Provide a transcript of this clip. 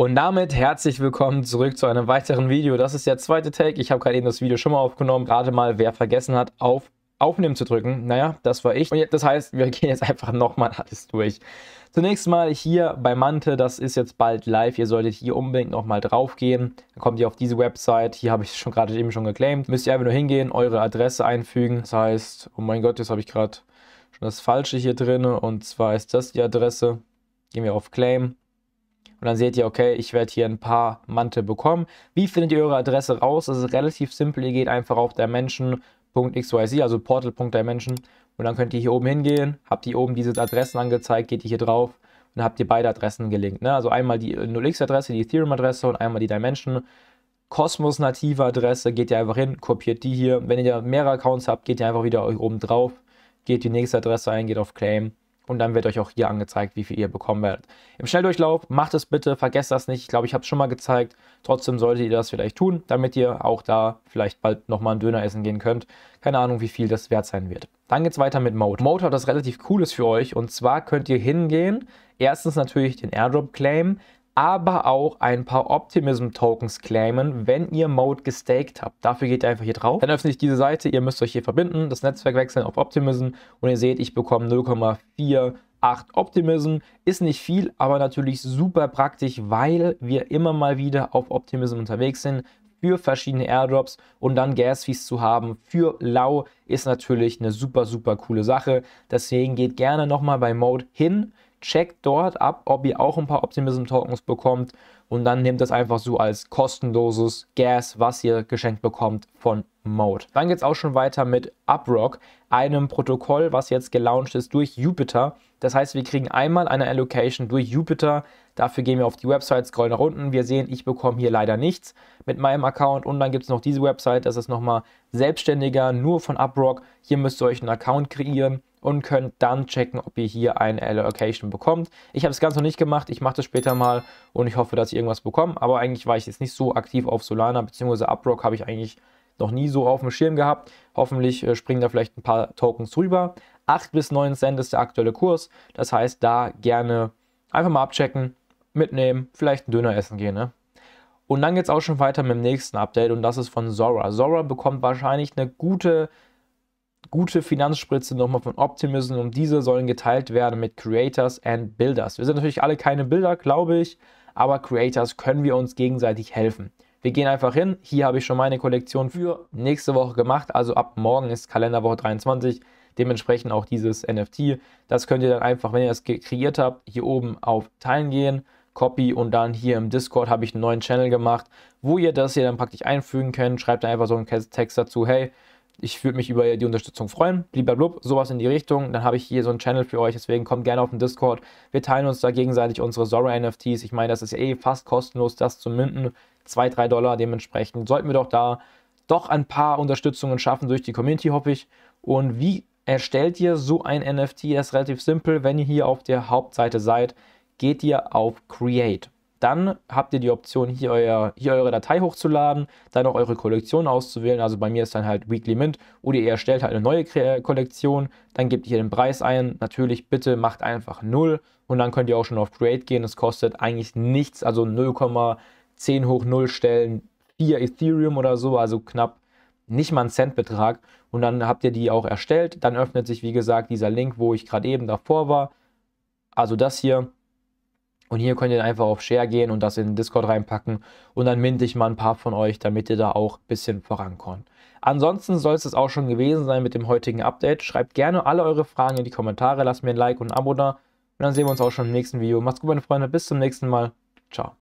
Und damit herzlich willkommen zurück zu einem weiteren Video. Das ist der zweite Take. Ich habe gerade eben das Video schon mal aufgenommen. Gerade mal, wer vergessen hat, auf Aufnehmen zu drücken. Naja, das war ich. Und das heißt, wir gehen jetzt einfach nochmal alles durch. Zunächst mal hier bei Mante, das ist jetzt bald live. Ihr solltet hier unbedingt nochmal drauf gehen. Dann kommt ihr auf diese Website. Hier habe ich es schon gerade eben schon geclaimed. Müsst ihr einfach nur hingehen, eure Adresse einfügen. Das heißt, oh mein Gott, jetzt habe ich gerade schon das Falsche hier drin. Und zwar ist das die Adresse. Gehen wir auf Claim. Und dann seht ihr, okay, ich werde hier ein paar Mantel bekommen. Wie findet ihr eure Adresse raus? Das ist relativ simpel. Ihr geht einfach auf dimension.xyz, also portal.dimension. Und dann könnt ihr hier oben hingehen, habt ihr oben diese Adressen angezeigt, geht ihr hier drauf und dann habt ihr beide Adressen gelinkt. Ne? Also einmal die 0x-Adresse, äh, die Ethereum-Adresse und einmal die Dimension. kosmos native Adresse, geht ihr einfach hin, kopiert die hier. Wenn ihr mehrere Accounts habt, geht ihr einfach wieder oben drauf, geht die nächste Adresse ein, geht auf Claim und dann wird euch auch hier angezeigt, wie viel ihr bekommen werdet. Im Schnelldurchlauf macht es bitte, vergesst das nicht. Ich glaube, ich habe es schon mal gezeigt. Trotzdem solltet ihr das vielleicht tun, damit ihr auch da vielleicht bald nochmal einen Döner essen gehen könnt. Keine Ahnung, wie viel das wert sein wird. Dann geht es weiter mit Mode. Mode hat das relativ cooles für euch und zwar könnt ihr hingehen, erstens natürlich den Airdrop claimen, aber auch ein paar Optimism-Tokens claimen, wenn ihr Mode gestaked habt. Dafür geht ihr einfach hier drauf. Dann öffne ich diese Seite, ihr müsst euch hier verbinden, das Netzwerk wechseln auf Optimism und ihr seht, ich bekomme 0,48 Optimism. Ist nicht viel, aber natürlich super praktisch, weil wir immer mal wieder auf Optimism unterwegs sind für verschiedene Airdrops und dann Gas Fees zu haben für Lau ist natürlich eine super, super coole Sache. Deswegen geht gerne nochmal bei Mode hin checkt dort ab, ob ihr auch ein paar Optimism-Tokens bekommt und dann nehmt das einfach so als kostenloses Gas, was ihr geschenkt bekommt von Mode. Dann geht es auch schon weiter mit Uprock, einem Protokoll, was jetzt gelauncht ist durch Jupiter. Das heißt, wir kriegen einmal eine Allocation durch Jupiter. Dafür gehen wir auf die Website, scrollen nach unten. Wir sehen, ich bekomme hier leider nichts mit meinem Account. Und dann gibt es noch diese Website, das ist nochmal selbstständiger, nur von Uprock. Hier müsst ihr euch einen Account kreieren und könnt dann checken, ob ihr hier eine Allocation bekommt. Ich habe es ganz noch nicht gemacht, ich mache das später mal und ich hoffe, dass ich irgendwas bekomme. Aber eigentlich war ich jetzt nicht so aktiv auf Solana, beziehungsweise Uproc habe ich eigentlich noch nie so auf dem Schirm gehabt. Hoffentlich äh, springen da vielleicht ein paar Tokens rüber. 8 bis 9 Cent ist der aktuelle Kurs. Das heißt, da gerne einfach mal abchecken, mitnehmen, vielleicht einen Döner essen gehen. Ne? Und dann geht es auch schon weiter mit dem nächsten Update und das ist von Zora. Zora bekommt wahrscheinlich eine gute gute Finanzspritze nochmal von Optimism und diese sollen geteilt werden mit Creators and Builders. Wir sind natürlich alle keine Builder, glaube ich, aber Creators können wir uns gegenseitig helfen. Wir gehen einfach hin. Hier habe ich schon meine Kollektion für nächste Woche gemacht. Also ab morgen ist Kalenderwoche 23. Dementsprechend auch dieses NFT. Das könnt ihr dann einfach, wenn ihr das kreiert habt, hier oben auf Teilen gehen. Copy und dann hier im Discord habe ich einen neuen Channel gemacht, wo ihr das hier dann praktisch einfügen könnt. Schreibt einfach so einen Text dazu, hey, ich würde mich über die Unterstützung freuen. Bliblablub, sowas in die Richtung. Dann habe ich hier so einen Channel für euch, deswegen kommt gerne auf den Discord. Wir teilen uns da gegenseitig unsere Zora-NFTs. Ich meine, das ist ja eh fast kostenlos, das zu minden. 2, 3 Dollar dementsprechend. Sollten wir doch da doch ein paar Unterstützungen schaffen durch die Community, hoffe ich. Und wie erstellt ihr so ein NFT? Das ist relativ simpel. Wenn ihr hier auf der Hauptseite seid, geht ihr auf Create. Dann habt ihr die Option, hier, euer, hier eure Datei hochzuladen, dann auch eure Kollektion auszuwählen. Also bei mir ist dann halt Weekly Mint oder ihr erstellt halt eine neue Kollektion, dann gebt ihr den Preis ein. Natürlich bitte macht einfach 0 und dann könnt ihr auch schon auf Create gehen. Es kostet eigentlich nichts, also 0,10 hoch 0 stellen, 4 Ethereum oder so, also knapp nicht mal einen Centbetrag. Und dann habt ihr die auch erstellt. Dann öffnet sich, wie gesagt, dieser Link, wo ich gerade eben davor war. Also das hier und hier könnt ihr einfach auf Share gehen und das in den Discord reinpacken. Und dann minte ich mal ein paar von euch, damit ihr da auch ein bisschen vorankommt. Ansonsten soll es das auch schon gewesen sein mit dem heutigen Update. Schreibt gerne alle eure Fragen in die Kommentare, lasst mir ein Like und ein Abo da. Und dann sehen wir uns auch schon im nächsten Video. Macht's gut, meine Freunde. Bis zum nächsten Mal. Ciao.